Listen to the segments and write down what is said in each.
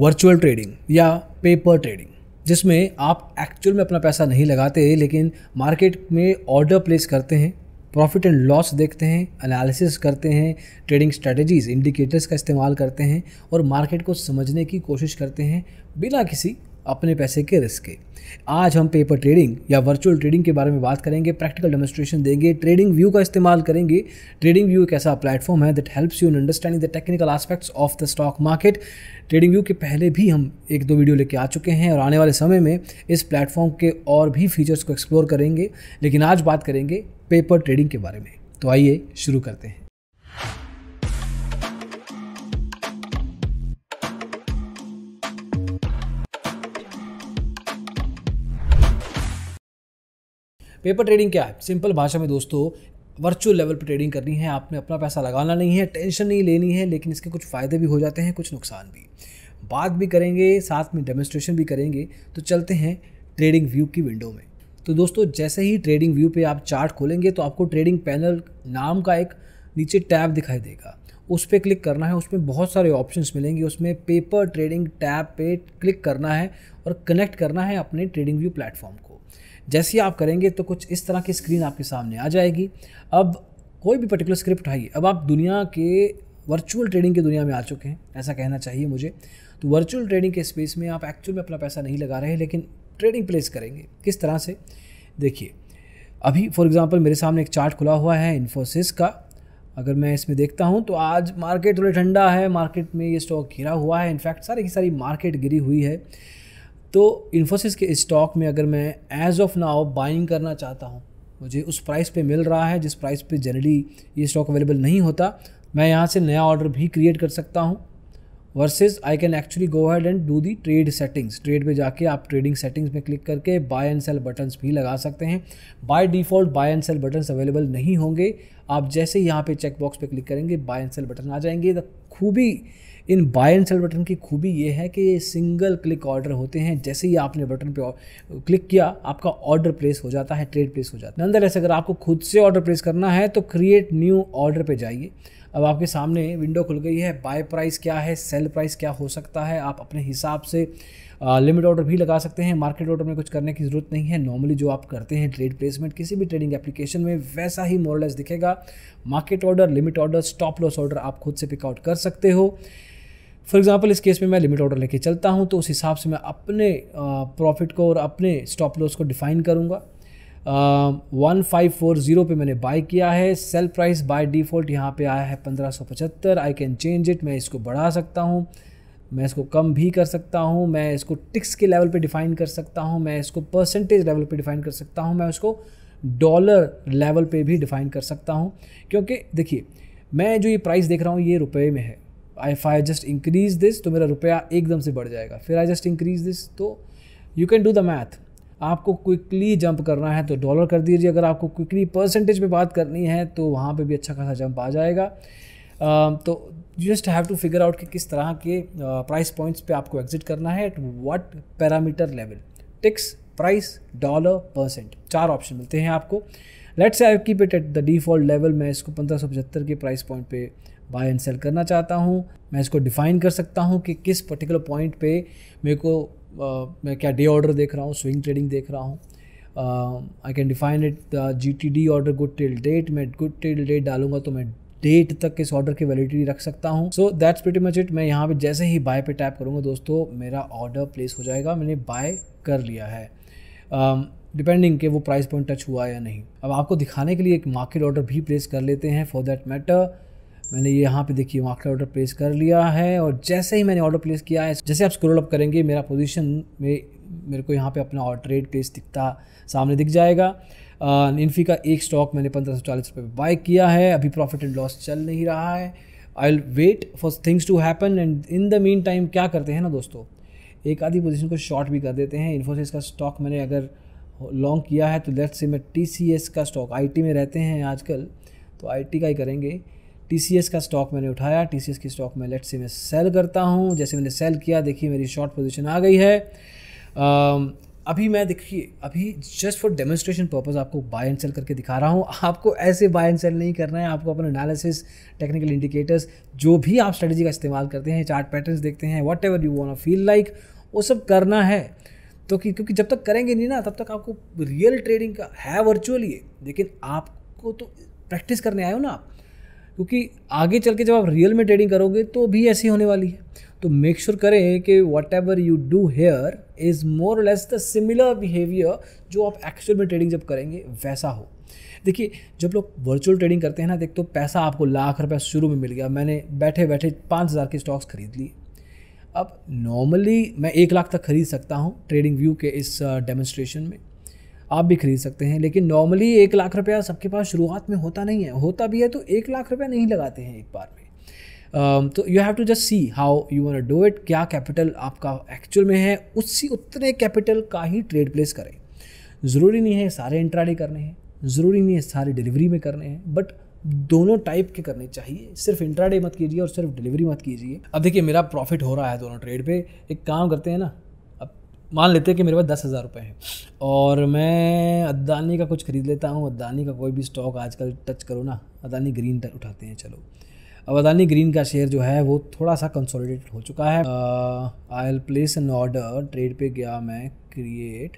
virtual trading या paper trading जिसमें आप एक्चुअल में अपना पैसा नहीं लगाते लेकिन मार्केट में ऑर्डर प्लेस करते हैं प्रॉफिट एंड लॉस देखते हैं एनालिसिस करते हैं ट्रेडिंग स्ट्रेटजीज इंडिकेटर्स का इस्तेमाल करते हैं और मार्केट को समझने की कोशिश करते हैं बिना किसी अपने पैसे के रिस्क आज हम पेपर ट्रेडिंग या वर्चुअल ट्रेडिंग के बारे में बात करेंगे प्रैक्टिकल डेमोस्ट्रेशन देंगे ट्रेडिंग व्यू का इस्तेमाल करेंगे ट्रेडिंग व्यू एक ऐसा प्लेटफॉर्म है that helps you in understanding the technical aspects of the stock market trading view के पहले भी हम एक दो वीडियो लेके आ चुके हैं और आने वाले समय में इस प्लेटफॉर्म के और भी फीचर्स को एक्सप्लोर करेंगे लेकिन आज बात करेंगे पेपर ट्रेडिंग के बारे में तो आइए शुरू करते हैं पेपर ट्रेडिंग क्या है सिंपल भाषा में दोस्तों वर्चुअल लेवल पर ट्रेडिंग करनी है आपने अपना पैसा लगाना नहीं है टेंशन नहीं लेनी है लेकिन इसके कुछ फ़ायदे भी हो जाते हैं कुछ नुकसान भी बात भी करेंगे साथ में डेमोस्ट्रेशन भी करेंगे तो चलते हैं ट्रेडिंग व्यू की विंडो में तो दोस्तों जैसे ही ट्रेडिंग व्यू पे आप चार्ट खोलेंगे तो आपको ट्रेडिंग पैनल नाम का एक नीचे टैब दिखाई देगा उस पर क्लिक करना है उसमें बहुत सारे ऑप्शन मिलेंगे उसमें पेपर ट्रेडिंग टैब पे क्लिक करना है और कनेक्ट करना है अपने ट्रेडिंग व्यू प्लेटफॉर्म को जैसे ही आप करेंगे तो कुछ इस तरह की स्क्रीन आपके सामने आ जाएगी अब कोई भी पर्टिकुलर स्क्रिप्ट आइए अब आप दुनिया के वर्चुअल ट्रेडिंग की दुनिया में आ चुके हैं ऐसा कहना चाहिए मुझे तो वर्चुअल ट्रेडिंग के स्पेस में आप एक्चुअल में अपना पैसा नहीं लगा रहे लेकिन ट्रेडिंग प्लेस करेंगे किस तरह से देखिए अभी फॉर एग्ज़ाम्पल मेरे सामने एक चार्ट खुला हुआ है इन्फोसिस का अगर मैं इसमें देखता हूँ तो आज मार्केट थोड़ी ठंडा है मार्केट में ये स्टॉक घिरा हुआ है इनफैक्ट सारी की सारी मार्केट गिरी हुई है तो इन्फोसिस के स्टॉक में अगर मैं एज ऑफ नाउ बाइंग करना चाहता हूँ मुझे उस प्राइस पे मिल रहा है जिस प्राइस पे जनरली ये स्टॉक अवेलेबल नहीं होता मैं यहाँ से नया ऑर्डर भी क्रिएट कर सकता हूँ versus I can actually go head and do the trade settings trade पे जाके आप ट्रेडिंग सेटिंग्स में क्लिक करके बाय एंड सेल बटन्स भी लगा सकते हैं by default buy and sell buttons available नहीं होंगे आप जैसे यहाँ पे चेकबॉक्स पर पे क्लिक करेंगे बाय एंड सेल बटन आ जाएंगे द खूबी इन बाय एंड सेल बटन की खूबी ये है कि ये सिंगल क्लिक ऑर्डर होते हैं जैसे ही आपने बटन पे क्लिक किया आपका ऑर्डर प्लेस हो जाता है ट्रेड प्लेस हो जाता है नंदर अगर आपको खुद से ऑर्डर प्लेस करना है तो क्रिएट न्यू ऑर्डर पर जाइए अब आपके सामने विंडो खुल गई है बाय प्राइस क्या है सेल प्राइस क्या हो सकता है आप अपने हिसाब से लिमिट ऑर्डर भी लगा सकते हैं मार्केट ऑर्डर में कुछ करने की ज़रूरत नहीं है नॉर्मली जो आप करते हैं ट्रेड प्लेसमेंट किसी भी ट्रेडिंग एप्लीकेशन में वैसा ही मोरलेस दिखेगा market order limit order stop loss order आप खुद से पिकआउट कर सकते हो फॉर एग्जांपल इस केस में मैं लिमिट ऑर्डर लेके चलता हूँ तो उस हिसाब से मैं अपने प्रॉफिट को और अपने स्टॉप लॉस को डिफाइन करूँगा वन फाइव फोर ज़ीरो पर मैंने बाई किया है सेल प्राइस बाय डिफ़ॉल्ट यहाँ पे आया है पंद्रह सौ पचहत्तर आई कैन चेंज इट मैं इसको बढ़ा सकता हूँ मैं इसको कम भी कर सकता हूँ मैं इसको टिक्स के लेवल पे डिफ़ाइन कर सकता हूँ मैं इसको परसेंटेज लेवल पे डिफ़ाइन कर सकता हूँ मैं उसको डॉलर लेवल पे भी डिफ़ाइन कर सकता हूँ क्योंकि देखिए मैं जो ये प्राइस देख रहा हूँ ये रुपये में है if I just increase this तो मेरा रुपया एकदम से बढ़ जाएगा फिर आई जस्ट इंक्रीज दिस तो you can do the math आपको क्विकली जंप करना है तो डॉलर कर दीजिए अगर आपको क्विकली परसेंटेज पे बात करनी है तो वहाँ पे भी अच्छा खासा जंप आ जाएगा uh, तो just have to figure out कि किस तरह के प्राइस पॉइंट्स पे आपको एग्जिट करना है at what parameter level ticks price dollar percent चार ऑप्शन मिलते हैं आपको let's I keep it at the default level मैं इसको पंद्रह के प्राइस पॉइंट पे बाय एंड सेल करना चाहता हूँ मैं इसको डिफ़ाइन कर सकता हूँ कि किस पर्टिकुलर पॉइंट पे मेरे को आ, मैं क्या डे ऑर्डर देख रहा हूँ स्विंग ट्रेडिंग देख रहा हूँ I can define it the G T D order good till date मैं गुड टिल डेट डालूंगा तो मैं डेट तक इस ऑर्डर की वैलिडिटी रख सकता हूँ so that's pretty much it मैं यहाँ पे जैसे ही बाय पे टैप करूँगा दोस्तों मेरा ऑर्डर प्लेस हो जाएगा मैंने बाय कर लिया है डिपेंडिंग um, कि वो प्राइस पॉइंट टच हुआ या नहीं अब आपको दिखाने के लिए एक मार्केट ऑर्डर भी प्लेस कर लेते हैं फॉर दैट मैटर मैंने ये यहाँ पे देखिए वहाँ का ऑर्डर प्लेस कर लिया है और जैसे ही मैंने ऑर्डर प्लेस किया है जैसे आप स्क्रोल अप करेंगे मेरा पोजीशन में मेरे को यहाँ पे अपना ट्रेड प्लेस दिखता सामने दिख जाएगा इन्फी का एक स्टॉक मैंने पंद्रह सौ चालीस रुपये बाय किया है अभी प्रॉफिट एंड लॉस चल नहीं रहा है I wait for things to happen and in the meantime क्या करते हैं ना दोस्तों एक आधी पोजीशन को शॉर्ट भी कर देते हैं इन्फोसिस का स्टॉक मैंने अगर लॉन्ग किया है तो लेट्स से मैं टी का स्टॉक टी में रहते हैं आजकल तो टी का ही करेंगे टी का स्टॉक मैंने उठाया टी सी की स्टॉक में लेट से मैं सेल करता हूँ जैसे मैंने सेल किया देखिए मेरी शॉर्ट पोजिशन आ गई है अभी मैं देखिए अभी जस्ट फॉर डेमोन्स्ट्रेशन पर्पज़ आपको बाय एंड सेल करके दिखा रहा हूँ आपको ऐसे बाय एंड सेल नहीं करना है आपको अपने एनालिसिस टेक्निकल इंडिकेटर्स जो भी आप स्ट्रेटजी का इस्तेमाल करते हैं चार्ट पैटर्न्स देखते हैं whatever you want feel like वो सब करना है तो कि क्योंकि जब तक करेंगे नहीं ना तब तक आपको रियल ट्रेडिंग का है वर्चुअली लेकिन आपको तो प्रैक्टिस करने आए हो ना आप क्योंकि आगे चल के जब आप रियल में ट्रेडिंग करोगे तो भी ऐसी होने वाली है तो मेक श्योर sure करें कि whatever you do here is more less the similar behaviour जो आप एक्चुअल में ट्रेडिंग जब करेंगे वैसा हो देखिए जब लोग वर्चुअल ट्रेडिंग करते हैं ना देख तो पैसा आपको लाख रुपए शुरू में मिल गया मैंने बैठे बैठे पाँच हज़ार के स्टॉक्स खरीद लिए अब नॉर्मली मैं एक लाख तक खरीद सकता हूँ ट्रेडिंग व्यू के इस डेमोन्स्ट्रेशन uh, में आप भी खरीद सकते हैं लेकिन नॉर्मली एक लाख रुपया सबके पास शुरुआत में होता नहीं है होता भी है तो एक लाख रुपया नहीं लगाते हैं एक बार में तो you have to just see how you want do it क्या कैपिटल आपका एक्चुअल में है उसी उतने कैपिटल का ही ट्रेड प्लेस करें ज़रूरी नहीं है सारे इंट्राडे करने हैं ज़रूरी नहीं है सारे डिलीवरी में करने हैं बट दोनों टाइप के करने चाहिए सिर्फ इंट्राडे मत कीजिए और सिर्फ डिलीवरी मत कीजिए अब देखिए मेरा प्रॉफिट हो रहा है दोनों ट्रेड पे एक काम करते हैं ना मान लेते हैं कि मेरे पास दस हज़ार रुपये हैं और मैं अदानी का कुछ ख़रीद लेता हूँ अदानी का कोई भी स्टॉक आजकल टच करो ना अदानी ग्रीन उठाते हैं चलो अब अदानी ग्रीन का शेयर जो है वो थोड़ा सा कंसोलिडेट हो चुका है I'll place an order trade पे गया मैं क्रिएट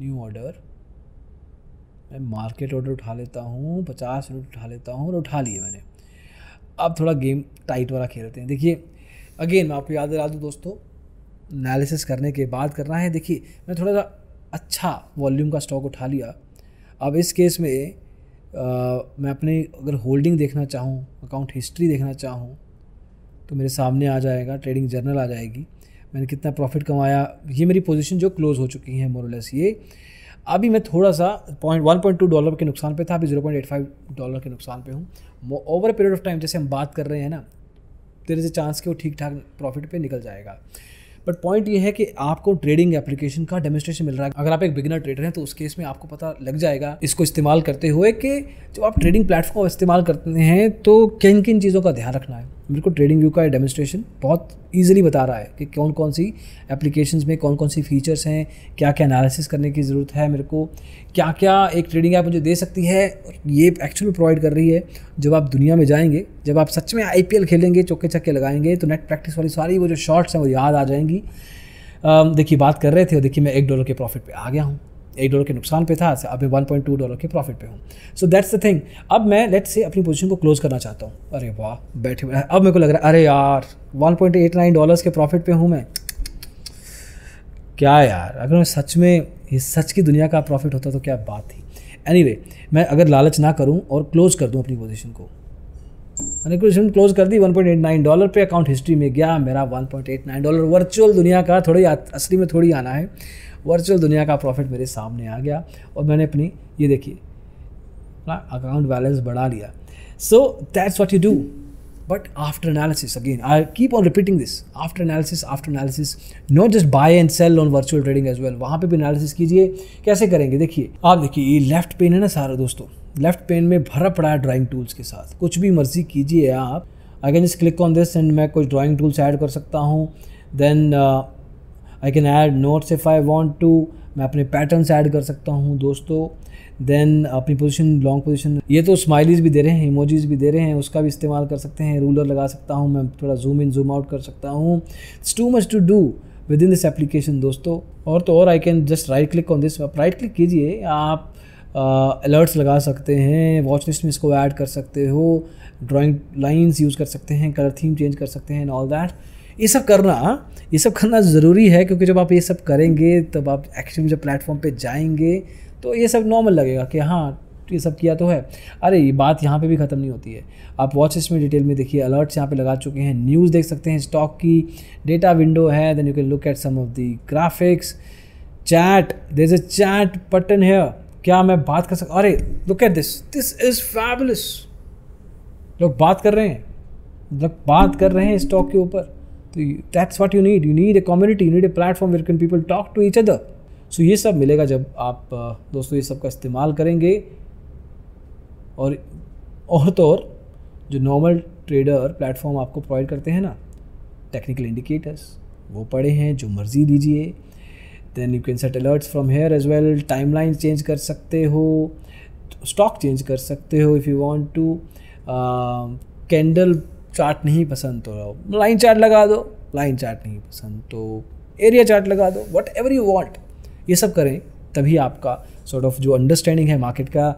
न्यू ऑर्डर मैं मार्केट ऑर्डर उठा लेता हूँ पचास यूनिट उठा लेता हूँ और उठा लिए मैंने अब थोड़ा गेम टाइट वाला खेलते हैं देखिए अगेन मैं आपको याद दिला दूँ दोस्तों एनालिसिस करने के बाद करना है देखिए मैं थोड़ा सा अच्छा वॉल्यूम का स्टॉक उठा लिया अब इस केस में आ, मैं अपने अगर होल्डिंग देखना चाहूँ अकाउंट हिस्ट्री देखना चाहूँ तो मेरे सामने आ जाएगा ट्रेडिंग जर्नल आ जाएगी मैंने कितना प्रॉफिट कमाया ये मेरी पोजीशन जो क्लोज़ हो चुकी है मोरलेस ये अभी मैं थोड़ा सा point one point two dollar के नुकसान पे था अभी zero point eight five dollar के नुकसान पे हूँ ओवर पीरियड ऑफ टाइम जैसे हम बात कर रहे हैं ना देर इज़ चांस कि वो ठीक ठाक प्रॉफिट पे निकल जाएगा बट पॉइंट ये है कि आपको ट्रेडिंग एप्लीकेशन का डेमोस्ट्रेशन मिल रहा है अगर आप एक बिगनर ट्रेडर हैं तो उस केस में आपको पता लग जाएगा इसको इस्तेमाल करते हुए कि जब आप ट्रेडिंग प्लेटफॉर्म इस्तेमाल करते हैं तो किन किन चीज़ों का ध्यान रखना है मेरे को ट्रेडिंग व्यू का डेमोस्ट्रेशन बहुत ईजिली बता रहा है कि कौन कौन सी एप्लीकेशन में कौन कौन सी फीचर्स हैं क्या क्या एनालिसिस करने की ज़रूरत है मेरे को क्या क्या एक ट्रेडिंग ऐप मुझे दे सकती है और ये एक्चुअल में प्रोवाइड कर रही है जब आप दुनिया में जाएंगे जब आप सच में आई खेलेंगे चौके छक्के लगाएंगे तो नेट प्रैक्टिस वाली सारी वो जो शॉर्ट्स हैं वो याद आ जाएंगे जाएंगी देखिए बात कर रहे थे देखिए मैं एक डॉलर के प्रॉफिट पे आ गया हूँ एक डॉलर के नुकसान पे था अब मैं वन पॉइंट टू डॉलर के प्रॉफिट पे हूँ सो दैट्स द थिंग अब मैं लेट से अपनी पोजीशन को क्लोज करना चाहता हूँ अरे वाह बैठे हुए अब मेरे को लग रहा है अरे यार one point eight nine dollar के प्रॉफिट पे हूँ मैं क्या यार अगर मैं सच में ये सच की दुनिया का प्रॉफिट होता तो क्या बात थी एनी anyway, मैं अगर लालच ना करूँ और क्लोज कर दूँ अपनी पोजिशन को मैंने इक्विशन क्लोज कर दी 1.89 डॉलर पे अकाउंट हिस्ट्री में गया मेरा 1.89 डॉलर वर्चुअल दुनिया का थोड़ी असली में थोड़ी आना है वर्चुअल दुनिया का प्रॉफिट मेरे सामने आ गया और मैंने अपनी ये देखिए अकाउंट बैलेंस बढ़ा लिया so that's what you do but after analysis again I keep on repeating this after analysis after analysis not just buy and sell on virtual trading as well वहाँ पे भी analysis कीजिए कैसे करेंगे देखिए आप देखिए ये लेफ्ट पेन है ना सारा दोस्तों लेफ्ट पेन में भरा पड़ा है ड्राइंग टूल्स के साथ कुछ भी मर्जी कीजिए आप I can just click on this and मैं कुछ ड्राइंग टूल्स ऐड कर सकता हूँ then I can add notes if I want to मैं अपने पैटर्न्स ऐड कर सकता हूँ दोस्तों देन अपनी पोजिशन लॉन्ग पोजिशन ये तो स्माइलीज भी दे रहे हैं इमोजीज भी दे रहे हैं उसका भी इस्तेमाल कर सकते हैं रूलर लगा सकता हूँ मैं थोड़ा जूम इन जूम आउट कर सकता हूँ it's too much to do with in this application दोस्तों और तो और I can just right click on this आप राइट क्लिक कीजिए आप अलर्ट्स लगा सकते हैं वॉच लिस्ट में इसको ऐड कर सकते हो ड्राइंग लाइंस यूज़ कर सकते हैं कलर थीम चेंज कर सकते हैं ऑल दैट ये सब करना ये सब करना ज़रूरी है क्योंकि जब आप ये सब करेंगे तब आप एक्चुअली जब प्लेटफॉर्म पे जाएंगे तो ये सब नॉर्मल लगेगा कि हाँ ये सब किया तो है अरे ये बात यहाँ पे भी ख़त्म नहीं होती है आप वॉच इसमें डिटेल में देखिए अलर्ट्स यहाँ पे लगा चुके हैं न्यूज़ देख सकते हैं स्टॉक की डेटा विंडो है then you can look at some of the graphics chat there is a chat button है क्या मैं बात कर सकता अरे look at this this is fabulous लोग बात कर रहे हैं लोग बात कर रहे हैं स्टॉक के ऊपर तो that's what you need you need a community you need a platform where can people talk to each other so ये सब मिलेगा जब आप दोस्तों ये सब का इस्तेमाल करेंगे और और तो और जो नॉर्मल ट्रेडर प्लेटफॉर्म आपको प्रोवाइड करते हैं ना टेक्निकल इंडिकेटर्स वो पड़े हैं जो मर्ज़ी दीजिए then you can set alerts from here as well timeline change कर सकते हो स्टॉक चेंज कर सकते हो if you want to candle chart नहीं पसंद तो लाइन चार्ट लगा दो लाइन चार्ट नहीं पसंद तो एरिया चार्ट लगा दो वट एवर यू वॉन्ट ये सब करें तभी आपका सॉर्ट ऑफ जो अंडरस्टैंडिंग है मार्केट का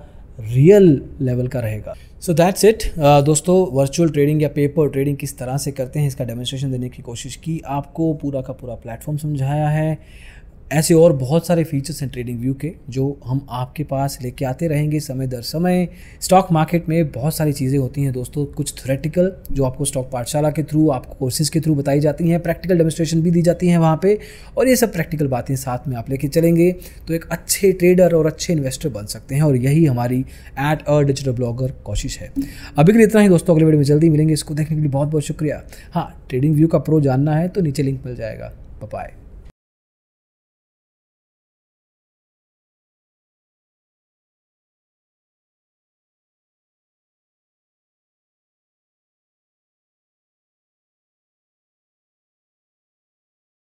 रियल लेवल का रहेगा सो दैट्स इट दोस्तों वर्चुअल ट्रेडिंग या पेपर ट्रेडिंग किस तरह से करते हैं इसका डेमोन्स्ट्रेशन देने की कोशिश की आपको पूरा का पूरा प्लेटफॉर्म समझाया है ऐसे और बहुत सारे फीचर्स हैं ट्रेडिंग व्यू के जो हम आपके पास लेके आते रहेंगे समय दर समय स्टॉक मार्केट में बहुत सारी चीज़ें होती हैं दोस्तों कुछ थ्रेटिकल जो आपको स्टॉक पाठशाला के थ्रू आपको कोर्सेज के थ्रू बताई जाती हैं प्रैक्टिकल डेमोस्ट्रेशन भी दी जाती हैं वहाँ पर और ये सब प्रैक्टिकल बातें साथ में आप लेके चलेंगे तो एक अच्छे ट्रेडर और अच्छे इन्वेस्टर बन सकते हैं और यही हमारी एट अ डिजिटल ब्लॉगर कोशिश है अभी के लिए इतना ही दोस्तों अगले वीडियो में जल्दी मिलेंगे इसको देखने के लिए बहुत बहुत शुक्रिया हाँ ट्रेडिंग व्यू का प्रो जानना है तो नीचे लिंक मिल जाएगा बाय